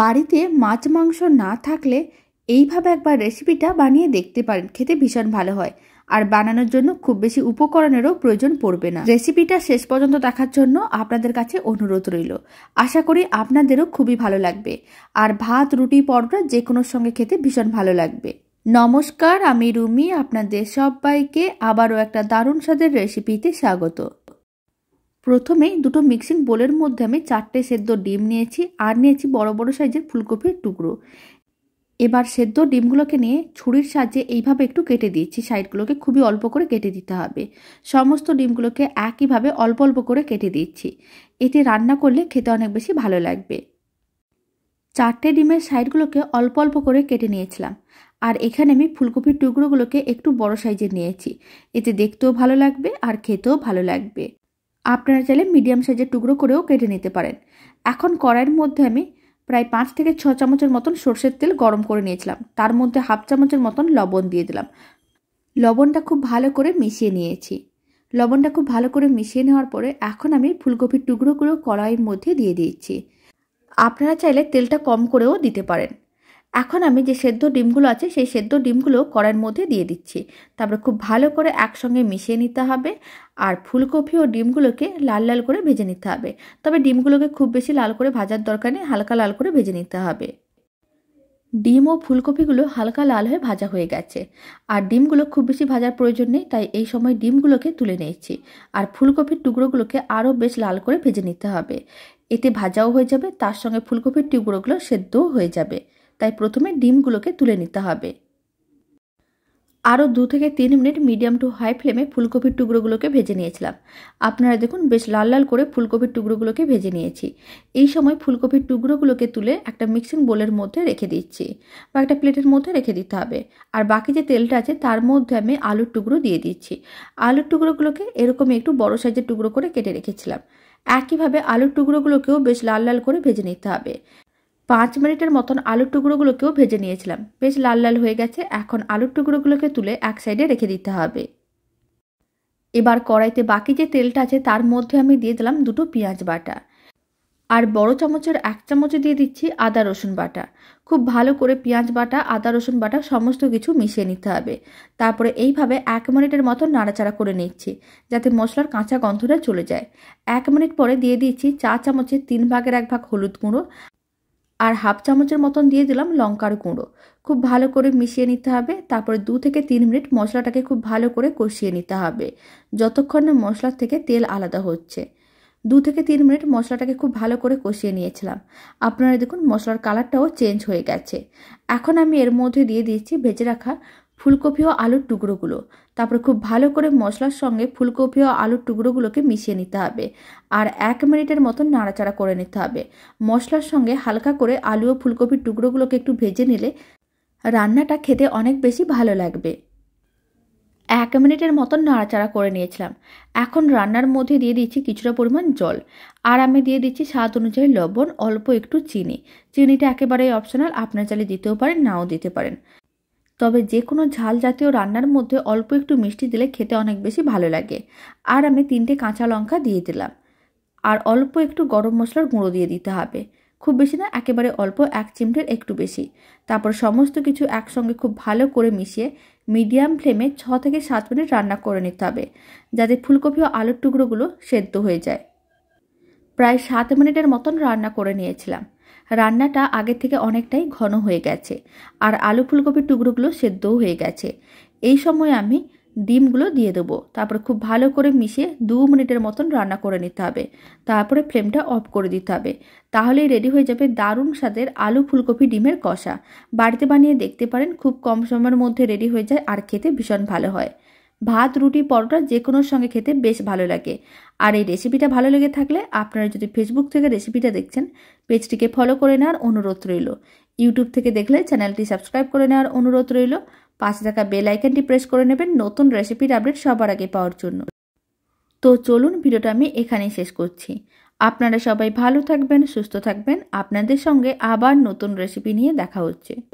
বাড়িতে মাছ মাংস না থাকলে এইভাবে একবার রেসিপিটা বানিয়ে দেখতে পারেন খেতে ভীষণ ভালো হয় আর বানানোর জন্য খুব বেশি উপকরণেরও প্রয়োজন পড়বে না রেসিপিটা শেষ পর্যন্ত দেখার জন্য আপনাদের কাছে অনুরোধ রইল আশা করি আপনাদেরও খুবই ভালো লাগবে আর ভাত রুটি পরোটা যে কোনো সঙ্গে খেতে ভীষণ ভালো লাগবে নমস্কার আমি রুমি আপনাদের সবাইকে আবারও একটা দারুণ স্বাদের রেসিপিতে স্বাগত প্রথমেই দুটো মিক্সিং বোলের মধ্যে আমি চারটে সেদ্ধ ডিম নিয়েছি আর নিয়েছি বড় বড় সাইজের ফুলকপির টুকরো এবার সেদ্ধ ডিমগুলোকে নিয়ে ছুরির সাহায্যে এইভাবে একটু কেটে দিয়েছি সাইডগুলোকে খুবই অল্প করে কেটে দিতে হবে সমস্ত ডিমগুলোকে একইভাবে অল্প অল্প করে কেটে দিচ্ছি এতে রান্না করলে খেতে অনেক বেশি ভালো লাগবে চারটে ডিমের সাইডগুলোকে অল্প অল্প করে কেটে নিয়েছিলাম আর এখানে আমি ফুলকপির টুকরোগুলোকে একটু বড় সাইজের নিয়েছি এতে দেখতেও ভালো লাগবে আর খেতেও ভালো লাগবে আপনারা চাইলে মিডিয়াম সাইজের টুকরো করেও কেটে নিতে পারেন এখন কড়াইয়ের মধ্যে আমি প্রায় পাঁচ থেকে ছ চামচের মতন সর্ষের তেল গরম করে নিয়েছিলাম তার মধ্যে হাফ চামচের মতন লবণ দিয়ে দিলাম লবণটা খুব ভালো করে মিশিয়ে নিয়েছি লবণটা খুব ভালো করে মিশিয়ে নেওয়ার পরে এখন আমি ফুলকপির টুকরোগুলো কড়াইয়ের মধ্যে দিয়ে দিয়েছি আপনারা চাইলে তেলটা কম করেও দিতে পারেন এখন আমি যে সেদ্ধ ডিমগুলো আছে সেই সেদ্ধ ডিমগুলো কড়াইয়ের মধ্যে দিয়ে দিচ্ছি তারপরে খুব ভালো করে একসঙ্গে মিশিয়ে নিতে হবে আর ফুলকপি ও ডিমগুলোকে লাল লাল করে ভেজে নিতে হবে তবে ডিমগুলোকে খুব বেশি লাল করে ভাজার দরকার নেই হালকা লাল করে ভেজে নিতে হবে ডিম ও ফুলকপিগুলো হালকা লাল হয়ে ভাজা হয়ে গেছে আর ডিমগুলো খুব বেশি ভাজার প্রয়োজন নেই তাই এই সময় ডিমগুলোকে তুলে নিয়েছি আর ফুলকপির টুকরোগুলোকে আরও বেশ লাল করে ভেজে নিতে হবে এতে ভাজাও হয়ে যাবে তার সঙ্গে ফুলকপির টুকরোগুলো সেদ্ধও হয়ে যাবে তাই প্রথমে ডিমগুলোকে তুলে নিতে হবে আরও দু থেকে তিন মিনিট মিডিয়াম টু হাই ফ্লেমে ফুলকপির টুকরোগুলোকে ভেজে নিয়েছিলাম আপনারা দেখুন বেশ লাল লাল করে ফুলকপির টুকরোগুলোকে ভেজে নিয়েছি এই সময় ফুলকপির টুকরোগুলোকে তুলে একটা মিক্সিং বোলের মধ্যে রেখে দিচ্ছি বা একটা প্লেটের মধ্যে রেখে দিতে হবে আর বাকি যে তেলটা আছে তার মধ্যে আমি আলুর টুকরো দিয়ে দিচ্ছি আলুর টুকরোগুলোকে এরকমই একটু বড় সাইজের টুকরো করে কেটে রেখেছিলাম একইভাবে আলুর টুকরোগুলোকেও বেশ লাল লাল করে ভেজে নিতে হবে পাঁচ মিনিটের মতন আলুর টুকরোগুলোকেও ভেজে নিয়েছিলাম বেশ লাল লাল হয়ে গেছে এখন আলুর টুকরোগুলোকে তুলে এক সাইডে রেখে দিতে হবে এবার কড়াইতে বাকি যে তেলটা আছে তার মধ্যে আমি দিয়ে দিলাম দুটো পেঁয়াজ বাটা আর বড় চামচের এক চামচ দিয়ে দিচ্ছি আদা রসুন বাটা খুব ভালো করে পেঁয়াজ বাটা আদা রসুন বাটা সমস্ত কিছু মিশিয়ে নিতে হবে তারপরে এইভাবে এক মিনিটের মতো নাড়াচাড়া করে নিচ্ছি যাতে মশলার কাঁচা গন্ধটা চলে যায় এক মিনিট পরে দিয়ে দিচ্ছি চা চামচের তিন ভাগের এক ভাগ হলুদ গুঁড়ো আর হাফ চামচের মতন দিয়ে দিলাম লঙ্কার গুঁড়ো খুব ভালো করে মিশিয়ে নিতে হবে তারপরে দু থেকে তিন মিনিট মশলাটাকে খুব ভালো করে কষিয়ে নিতে হবে যতক্ষণ না মশলা থেকে তেল আলাদা হচ্ছে দু থেকে তিন মিনিট মশলাটাকে খুব ভালো করে কষিয়ে নিয়েছিলাম আপনারা দেখুন মশলার কালারটাও চেঞ্জ হয়ে গেছে এখন আমি এর মধ্যে দিয়ে দিচ্ছি ভেজে রাখা ফুলকপি ও আলুর টুকরোগুলো তারপর খুব ভালো করে মশলার সঙ্গে ফুলকপি ও আলুর টুকরোগুলোকে মিশিয়ে নিতে হবে আর এক মিনিটের মতো নাড়াচাড়া করে নিতে হবে মশলার সঙ্গে হালকা করে আলু ও ফুলকপির টুকরোগুলোকে একটু ভেজে নিলে রান্নাটা খেতে অনেক বেশি ভালো লাগবে এক মিনিটের মতন নাড়াচাড়া করে নিয়েছিলাম এখন রান্নার মধ্যে দিয়ে দিচ্ছি কিছুটা পরিমাণ জল আর আমি দিয়ে দিচ্ছি স্বাদ অনুযায়ী লবণ অল্প একটু চিনি চিনিটা একেবারেই অপশনাল আপনার চালে দিতেও পারেন নাও দিতে পারেন তবে যে কোনো ঝাল জাতীয় রান্নার মধ্যে অল্প একটু মিষ্টি দিলে খেতে অনেক বেশি ভালো লাগে আর আমি তিনটে কাঁচা লঙ্কা দিয়ে দিলাম আর অল্প একটু গরম মশলার গুঁড়ো দিয়ে দিতে হবে খুব বেশি না একেবারে অল্প এক চিমটের একটু বেশি তারপর সমস্ত কিছু একসঙ্গে খুব ভালো করে মিশিয়ে মিডিয়াম ফ্লেমে ছ থেকে সাত মিনিট রান্না করে নিতে হবে যাতে ফুলকপি ও আলুর টুকরোগুলো সেদ্ধ হয়ে যায় প্রায় সাত মিনিটের মতন রান্না করে নিয়েছিলাম রান্নাটা আগে থেকে অনেকটাই ঘন হয়ে গেছে আর আলু ফুলকপির টুকরোগুলো সেদ্ধও হয়ে গেছে এই সময় আমি ডিমগুলো দিয়ে দেবো তারপর খুব ভালো করে মিশিয়ে দু মিনিটের মতন রান্না করে নিতে হবে তারপরে ফ্লেমটা অফ করে দিতে হবে তাহলেই রেডি হয়ে যাবে দারুণ স্বাদের আলু ফুলকপি ডিমের কষা বাড়িতে বানিয়ে দেখতে পারেন খুব কম সময়ের মধ্যে রেডি হয়ে যায় আর খেতে ভীষণ ভালো হয় ভাত রুটি পরোটা যে কোনো সঙ্গে খেতে বেশ ভালো লাগে আর এই রেসিপিটা ভালো লেগে থাকলে আপনারা যদি ফেসবুক থেকে রেসিপিটা দেখছেন পেজটিকে ফলো করে নেওয়ার অনুরোধ রইল ইউটিউব থেকে দেখলে চ্যানেলটি সাবস্ক্রাইব করে নেওয়ার অনুরোধ রইল পাশে থাকা বেল প্রেস করে নেবেন নতুন রেসিপির আপডেট সবার আগে পাওয়ার জন্য তো চলুন ভিডিওটা আমি এখানেই শেষ করছি আপনারা সবাই ভালো থাকবেন সুস্থ থাকবেন আপনাদের সঙ্গে আবার নতুন রেসিপি নিয়ে দেখা হচ্ছে